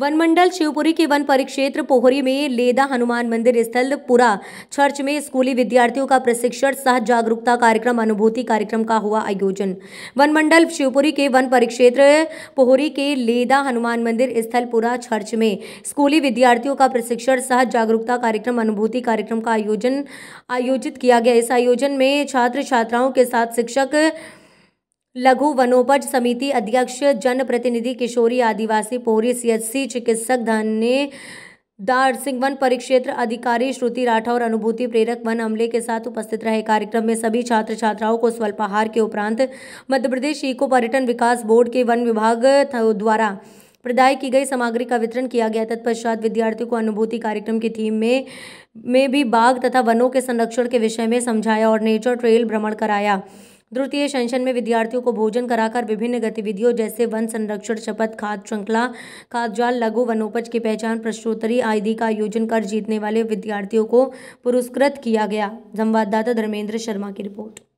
one मंडल शिवपुरी के one परिक्षेत्र पोहरी में लेदा हनुमान मंदिर स्थल पुरा चर्च में स्कूली विद्यार्थियों का प्रशिक्षण सह जागरूकता कार्यक्रम अनुभूति कार्यक्रम का हुआ आयोजन वन मंडल शिवपुरी के वन परिक्षेत्र पोहरी के लेदा हनुमान मंदिर स्थल पुरा चर्च में स्कूली विद्यार्थियों का प्रशिक्षण सह जागरूकता कार्यक्रम अनुभूति कार्यक्रम का आयोजन आयोजित किया गया इस आयोजन में छात्र छात्राओं के साथ शिक्षक लघु वनोपज समिति अध्यक्ष जनप्रतिनिधि किशोरी आदिवासी पोरी सीएचसी चिकित्सक धन्य दार सिंह वन परिक्षेत्र अधिकारी श्रुति राठौर अनुभूति प्रेरक वन अमले के साथ उपस्थित रहे कार्यक्रम में सभी छात्र छात्राओं को स्वल्पाहार के उपरांत मध्य प्रदेश इको पर्यटन विकास बोर्ड के वन विभाग द्वारा प्रदाय की गई सामग्री का वितरण किया गया तत्पश्चात विद्यार्थियों को अनुभूति कार्यक्रम की थीम में में भी बाघ तथा वनों के संरक्षण के विषय में समझाया और नेचर ट्रेल भ्रमण कराया द्वितीय सेंशन में विद्यार्थियों को भोजन कराकर विभिन्न गतिविधियों जैसे वन संरक्षण शपथ खाद श्रृंखला खाद जाल लघु वनोपज की पहचान प्रश्नोत्तरी आदि का आयोजन कर जीतने वाले विद्यार्थियों को पुरस्कृत किया गया संवाददाता धर्मेंद्र शर्मा की रिपोर्ट